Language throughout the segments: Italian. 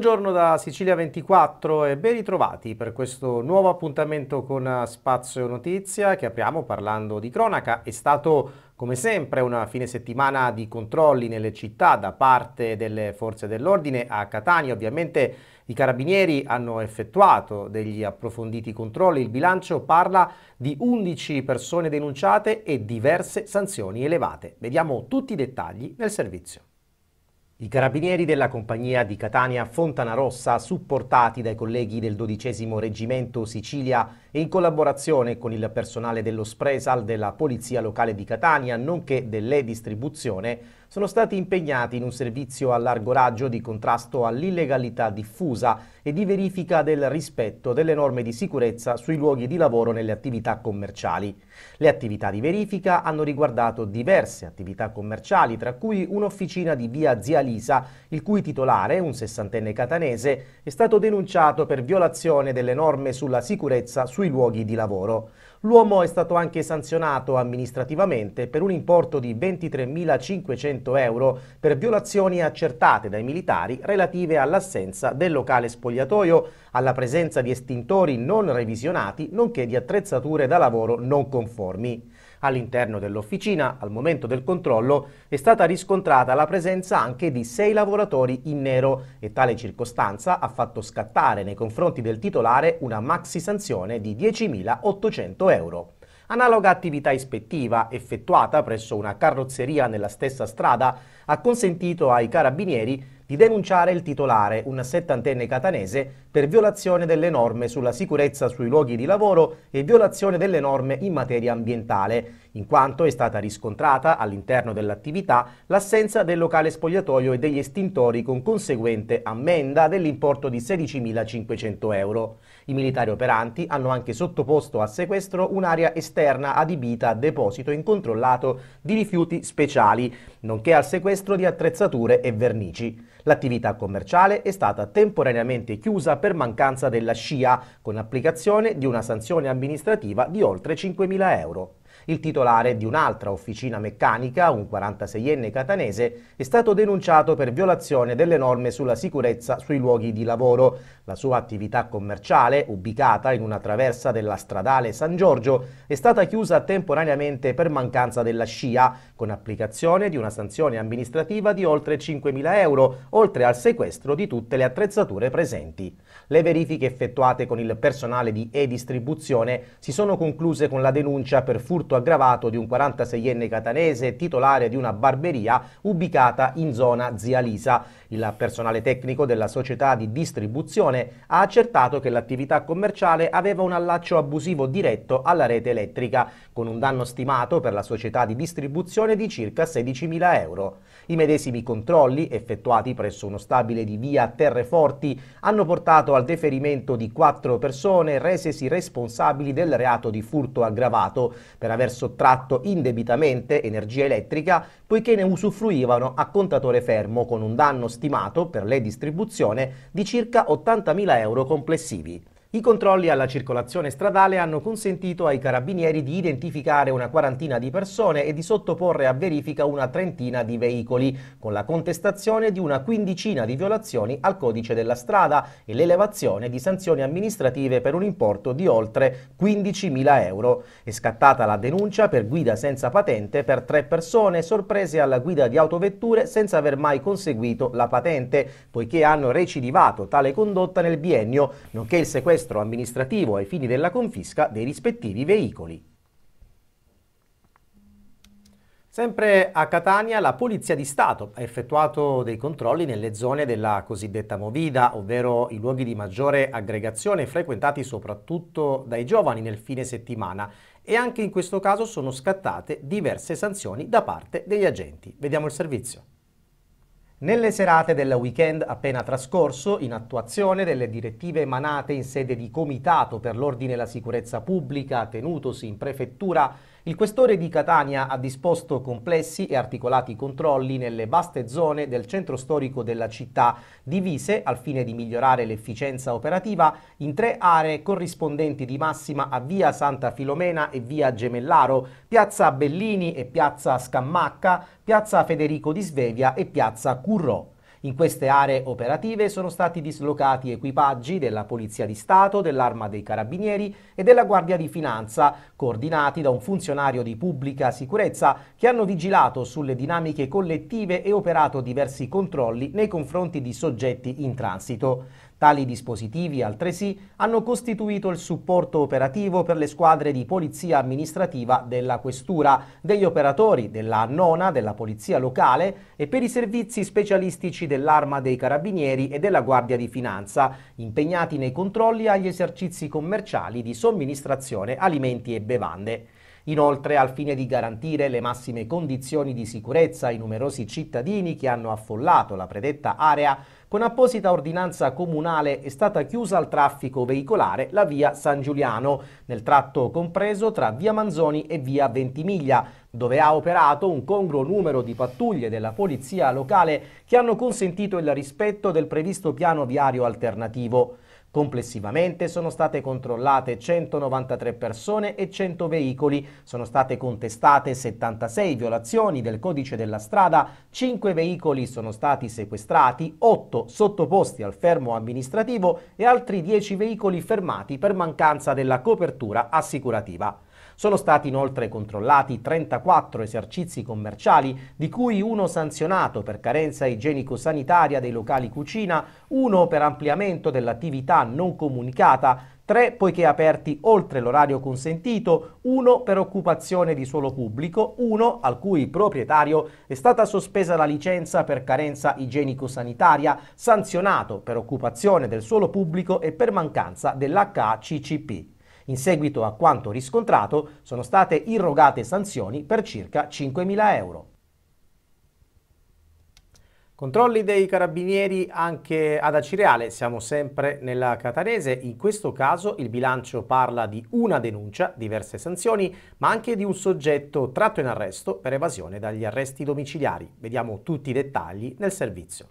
Buongiorno da Sicilia 24 e ben ritrovati per questo nuovo appuntamento con eh, Spazio Notizia che apriamo parlando di cronaca. È stato come sempre una fine settimana di controlli nelle città da parte delle forze dell'ordine. A Catania ovviamente i carabinieri hanno effettuato degli approfonditi controlli. Il bilancio parla di 11 persone denunciate e diverse sanzioni elevate. Vediamo tutti i dettagli nel servizio. I carabinieri della compagnia di Catania Fontanarossa, supportati dai colleghi del 12 Reggimento Sicilia e in collaborazione con il personale dello Spresal della Polizia Locale di Catania, nonché delle distribuzione, sono stati impegnati in un servizio a largo raggio di contrasto all'illegalità diffusa e di verifica del rispetto delle norme di sicurezza sui luoghi di lavoro nelle attività commerciali. Le attività di verifica hanno riguardato diverse attività commerciali, tra cui un'officina di via Zia Lisa, il cui titolare, un sessantenne catanese, è stato denunciato per violazione delle norme sulla sicurezza sui luoghi di lavoro. L'uomo è stato anche sanzionato amministrativamente per un importo di 23.500 500 euro per violazioni accertate dai militari relative all'assenza del locale spogliatoio, alla presenza di estintori non revisionati, nonché di attrezzature da lavoro non conformi. All'interno dell'officina, al momento del controllo, è stata riscontrata la presenza anche di sei lavoratori in nero e tale circostanza ha fatto scattare nei confronti del titolare una maxi sanzione di 10.800 euro. Analoga attività ispettiva effettuata presso una carrozzeria nella stessa strada ha consentito ai carabinieri di denunciare il titolare, un settantenne catanese, per violazione delle norme sulla sicurezza sui luoghi di lavoro e violazione delle norme in materia ambientale, in quanto è stata riscontrata all'interno dell'attività l'assenza del locale spogliatoio e degli estintori con conseguente ammenda dell'importo di 16.500 euro. I militari operanti hanno anche sottoposto a sequestro un'area esterna adibita a deposito incontrollato di rifiuti speciali, nonché al sequestro di attrezzature e vernici. L'attività commerciale è stata temporaneamente chiusa per mancanza della SCIA, con applicazione di una sanzione amministrativa di oltre 5.000 euro. Il titolare di un'altra officina meccanica, un 46enne catanese, è stato denunciato per violazione delle norme sulla sicurezza sui luoghi di lavoro. La sua attività commerciale, ubicata in una traversa della stradale San Giorgio, è stata chiusa temporaneamente per mancanza della scia, con applicazione di una sanzione amministrativa di oltre 5.000 euro, oltre al sequestro di tutte le attrezzature presenti. Le verifiche effettuate con il personale di e-distribuzione si sono concluse con la denuncia per furto aggravato di un 46enne catanese titolare di una barberia ubicata in zona Zia Lisa. Il personale tecnico della società di distribuzione ha accertato che l'attività commerciale aveva un allaccio abusivo diretto alla rete elettrica, con un danno stimato per la società di distribuzione di circa 16.000 euro. I medesimi controlli, effettuati presso uno stabile di via Terreforti, hanno portato al deferimento di quattro persone resesi responsabili del reato di furto aggravato per aver aver sottratto indebitamente energia elettrica poiché ne usufruivano a contatore fermo con un danno stimato per le distribuzione di circa 80.000 euro complessivi. I controlli alla circolazione stradale hanno consentito ai carabinieri di identificare una quarantina di persone e di sottoporre a verifica una trentina di veicoli, con la contestazione di una quindicina di violazioni al codice della strada e l'elevazione di sanzioni amministrative per un importo di oltre 15.000 euro. È scattata la denuncia per guida senza patente per tre persone sorprese alla guida di autovetture senza aver mai conseguito la patente, poiché hanno recidivato tale condotta nel biennio, nonché il sequestro sequestro amministrativo ai fini della confisca dei rispettivi veicoli. Sempre a Catania la Polizia di Stato ha effettuato dei controlli nelle zone della cosiddetta Movida, ovvero i luoghi di maggiore aggregazione frequentati soprattutto dai giovani nel fine settimana e anche in questo caso sono scattate diverse sanzioni da parte degli agenti. Vediamo il servizio. Nelle serate del weekend appena trascorso, in attuazione delle direttive emanate in sede di Comitato per l'Ordine e la Sicurezza Pubblica tenutosi in prefettura, il questore di Catania ha disposto complessi e articolati controlli nelle vaste zone del centro storico della città, divise al fine di migliorare l'efficienza operativa in tre aree corrispondenti di massima a via Santa Filomena e via Gemellaro, piazza Bellini e piazza Scammacca, piazza Federico di Svevia e piazza Curro. In queste aree operative sono stati dislocati equipaggi della Polizia di Stato, dell'Arma dei Carabinieri e della Guardia di Finanza, coordinati da un funzionario di pubblica sicurezza che hanno vigilato sulle dinamiche collettive e operato diversi controlli nei confronti di soggetti in transito. Tali dispositivi, altresì, hanno costituito il supporto operativo per le squadre di polizia amministrativa della Questura, degli operatori della Nona, della Polizia Locale e per i servizi specialistici dell'Arma dei Carabinieri e della Guardia di Finanza, impegnati nei controlli agli esercizi commerciali di somministrazione alimenti e bevande. Inoltre, al fine di garantire le massime condizioni di sicurezza ai numerosi cittadini che hanno affollato la predetta area, con apposita ordinanza comunale è stata chiusa al traffico veicolare la via San Giuliano, nel tratto compreso tra via Manzoni e via Ventimiglia, dove ha operato un congruo numero di pattuglie della polizia locale che hanno consentito il rispetto del previsto piano viario alternativo. Complessivamente sono state controllate 193 persone e 100 veicoli, sono state contestate 76 violazioni del codice della strada, 5 veicoli sono stati sequestrati, 8 sottoposti al fermo amministrativo e altri 10 veicoli fermati per mancanza della copertura assicurativa. Sono stati inoltre controllati 34 esercizi commerciali, di cui uno sanzionato per carenza igienico-sanitaria dei locali cucina, uno per ampliamento dell'attività non comunicata, tre poiché aperti oltre l'orario consentito, uno per occupazione di suolo pubblico, uno al cui proprietario è stata sospesa la licenza per carenza igienico-sanitaria, sanzionato per occupazione del suolo pubblico e per mancanza dell'HACCP. In seguito a quanto riscontrato sono state irrogate sanzioni per circa 5.000 euro. Controlli dei carabinieri anche ad Acireale, siamo sempre nella Catanese, in questo caso il bilancio parla di una denuncia, diverse sanzioni, ma anche di un soggetto tratto in arresto per evasione dagli arresti domiciliari. Vediamo tutti i dettagli nel servizio.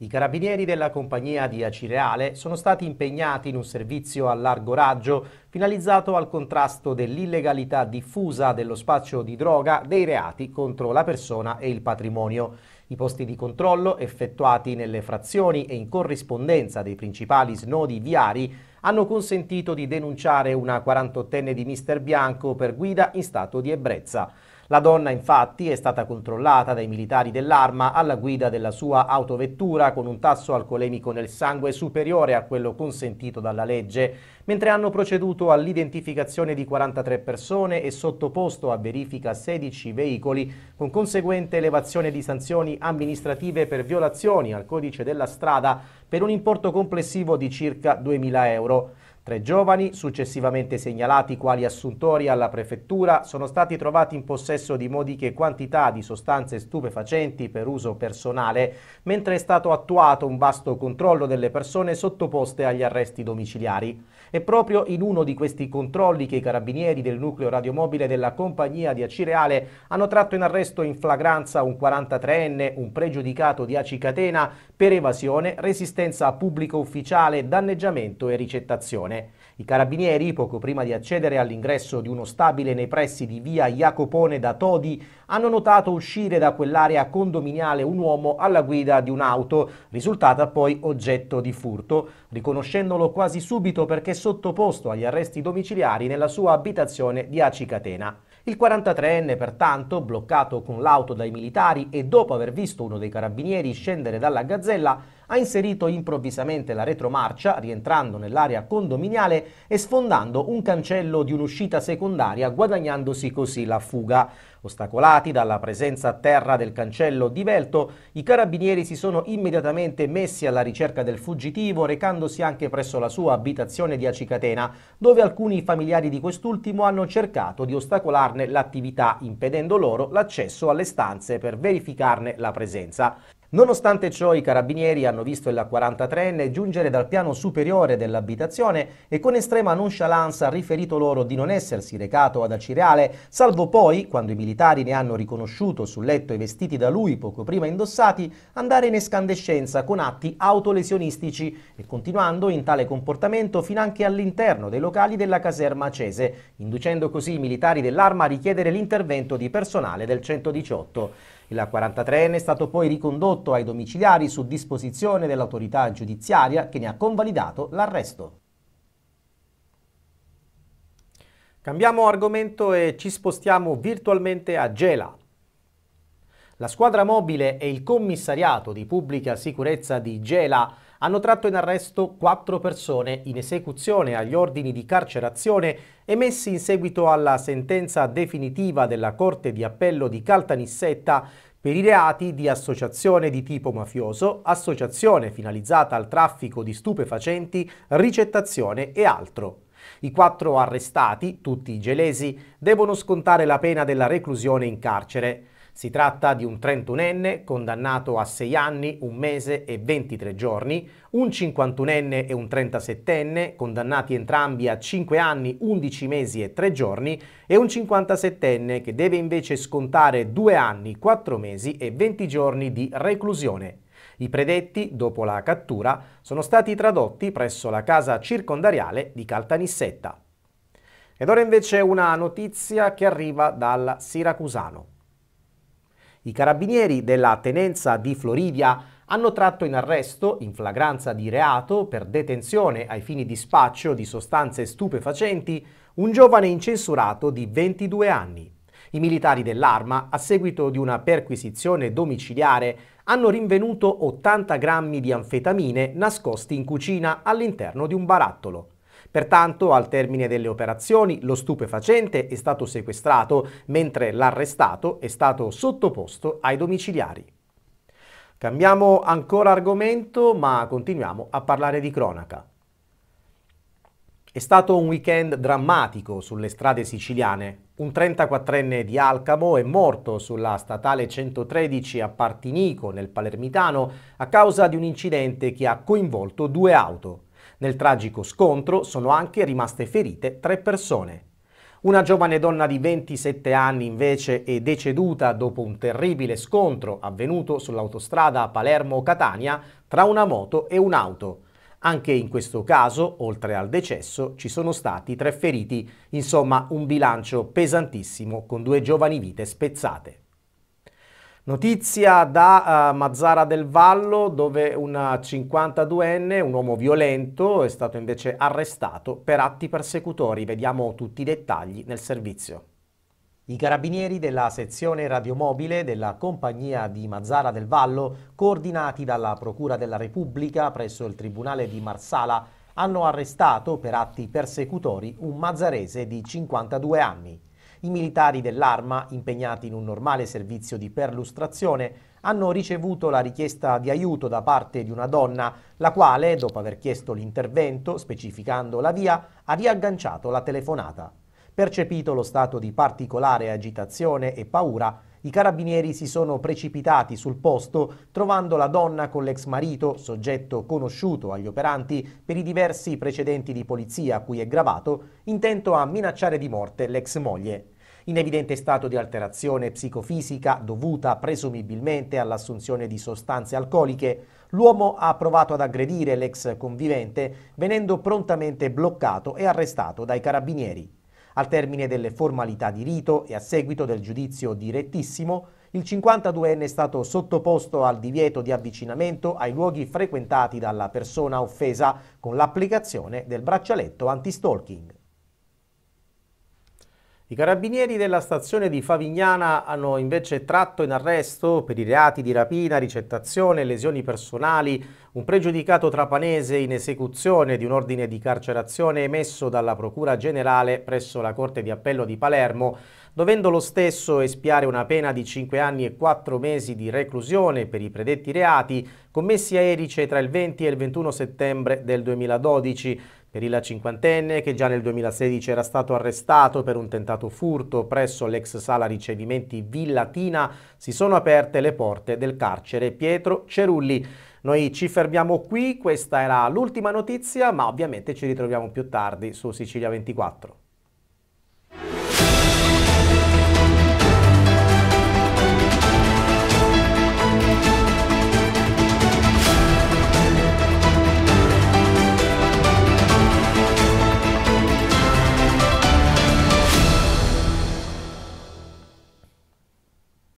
I carabinieri della compagnia di Acireale sono stati impegnati in un servizio a largo raggio finalizzato al contrasto dell'illegalità diffusa dello spaccio di droga dei reati contro la persona e il patrimonio. I posti di controllo effettuati nelle frazioni e in corrispondenza dei principali snodi viari hanno consentito di denunciare una 48enne di Mister Bianco per guida in stato di ebbrezza. La donna infatti è stata controllata dai militari dell'arma alla guida della sua autovettura con un tasso alcolemico nel sangue superiore a quello consentito dalla legge, mentre hanno proceduto all'identificazione di 43 persone e sottoposto a verifica 16 veicoli con conseguente elevazione di sanzioni amministrative per violazioni al codice della strada per un importo complessivo di circa 2.000 euro. Tre giovani, successivamente segnalati quali assuntori alla prefettura, sono stati trovati in possesso di modiche quantità di sostanze stupefacenti per uso personale, mentre è stato attuato un vasto controllo delle persone sottoposte agli arresti domiciliari. È proprio in uno di questi controlli che i carabinieri del nucleo radiomobile della compagnia di Acireale hanno tratto in arresto in flagranza un 43enne, un pregiudicato di Acicatena, per evasione, resistenza a pubblico ufficiale, danneggiamento e ricettazione. I carabinieri, poco prima di accedere all'ingresso di uno stabile nei pressi di via Jacopone da Todi, hanno notato uscire da quell'area condominiale un uomo alla guida di un'auto, risultata poi oggetto di furto, riconoscendolo quasi subito perché sottoposto agli arresti domiciliari nella sua abitazione di Acicatena. Il 43enne, pertanto, bloccato con l'auto dai militari e dopo aver visto uno dei carabinieri scendere dalla gazzella, ha inserito improvvisamente la retromarcia, rientrando nell'area condominiale e sfondando un cancello di un'uscita secondaria, guadagnandosi così la fuga. Ostacolati dalla presenza a terra del cancello di Velto, i carabinieri si sono immediatamente messi alla ricerca del fuggitivo, recandosi anche presso la sua abitazione di Acicatena, dove alcuni familiari di quest'ultimo hanno cercato di ostacolarne l'attività, impedendo loro l'accesso alle stanze per verificarne la presenza. Nonostante ciò i carabinieri hanno visto la 43enne giungere dal piano superiore dell'abitazione e con estrema nonchalance ha riferito loro di non essersi recato ad Acireale, salvo poi, quando i militari ne hanno riconosciuto sul letto i vestiti da lui poco prima indossati, andare in escandescenza con atti autolesionistici e continuando in tale comportamento anche all'interno dei locali della caserma Acese, inducendo così i militari dell'arma a richiedere l'intervento di personale del 118. Il 43enne è stato poi ricondotto ai domiciliari su disposizione dell'autorità giudiziaria che ne ha convalidato l'arresto. Cambiamo argomento e ci spostiamo virtualmente a Gela. La squadra mobile e il commissariato di pubblica sicurezza di Gela hanno tratto in arresto quattro persone in esecuzione agli ordini di carcerazione emessi in seguito alla sentenza definitiva della Corte di Appello di Caltanissetta per i reati di associazione di tipo mafioso, associazione finalizzata al traffico di stupefacenti, ricettazione e altro. I quattro arrestati, tutti gelesi, devono scontare la pena della reclusione in carcere. Si tratta di un trentunenne condannato a 6 anni, 1 mese e 23 giorni, un 51enne e un 37enne condannati entrambi a 5 anni, 11 mesi e 3 giorni e un 57enne che deve invece scontare 2 anni, 4 mesi e 20 giorni di reclusione. I predetti, dopo la cattura, sono stati tradotti presso la casa circondariale di Caltanissetta. Ed ora invece una notizia che arriva dal Siracusano. I carabinieri della tenenza di Floridia hanno tratto in arresto, in flagranza di reato, per detenzione ai fini di spaccio di sostanze stupefacenti, un giovane incensurato di 22 anni. I militari dell'arma, a seguito di una perquisizione domiciliare, hanno rinvenuto 80 grammi di anfetamine nascosti in cucina all'interno di un barattolo. Pertanto, al termine delle operazioni, lo stupefacente è stato sequestrato, mentre l'arrestato è stato sottoposto ai domiciliari. Cambiamo ancora argomento, ma continuiamo a parlare di cronaca. È stato un weekend drammatico sulle strade siciliane. Un 34enne di Alcamo è morto sulla statale 113 a Partinico, nel Palermitano, a causa di un incidente che ha coinvolto due auto. Nel tragico scontro sono anche rimaste ferite tre persone. Una giovane donna di 27 anni invece è deceduta dopo un terribile scontro avvenuto sull'autostrada Palermo-Catania tra una moto e un'auto. Anche in questo caso, oltre al decesso, ci sono stati tre feriti, insomma un bilancio pesantissimo con due giovani vite spezzate. Notizia da uh, Mazzara del Vallo dove un 52enne, un uomo violento, è stato invece arrestato per atti persecutori. Vediamo tutti i dettagli nel servizio. I carabinieri della sezione radiomobile della compagnia di Mazzara del Vallo, coordinati dalla Procura della Repubblica presso il Tribunale di Marsala, hanno arrestato per atti persecutori un mazzarese di 52 anni. I militari dell'arma, impegnati in un normale servizio di perlustrazione, hanno ricevuto la richiesta di aiuto da parte di una donna, la quale, dopo aver chiesto l'intervento, specificando la via, ha riagganciato la telefonata. Percepito lo stato di particolare agitazione e paura, i carabinieri si sono precipitati sul posto trovando la donna con l'ex marito, soggetto conosciuto agli operanti per i diversi precedenti di polizia a cui è gravato, intento a minacciare di morte l'ex moglie in evidente stato di alterazione psicofisica dovuta presumibilmente all'assunzione di sostanze alcoliche, l'uomo ha provato ad aggredire l'ex convivente venendo prontamente bloccato e arrestato dai carabinieri. Al termine delle formalità di rito e a seguito del giudizio direttissimo, il 52enne è stato sottoposto al divieto di avvicinamento ai luoghi frequentati dalla persona offesa con l'applicazione del braccialetto anti-stalking. I carabinieri della stazione di Favignana hanno invece tratto in arresto per i reati di rapina, ricettazione e lesioni personali un pregiudicato trapanese in esecuzione di un ordine di carcerazione emesso dalla Procura Generale presso la Corte di Appello di Palermo, dovendo lo stesso espiare una pena di 5 anni e 4 mesi di reclusione per i predetti reati commessi a Erice tra il 20 e il 21 settembre del 2012, per Rila cinquantenne, che già nel 2016 era stato arrestato per un tentato furto presso l'ex sala ricevimenti Villatina, si sono aperte le porte del carcere Pietro Cerulli. Noi ci fermiamo qui, questa era l'ultima notizia, ma ovviamente ci ritroviamo più tardi su Sicilia 24.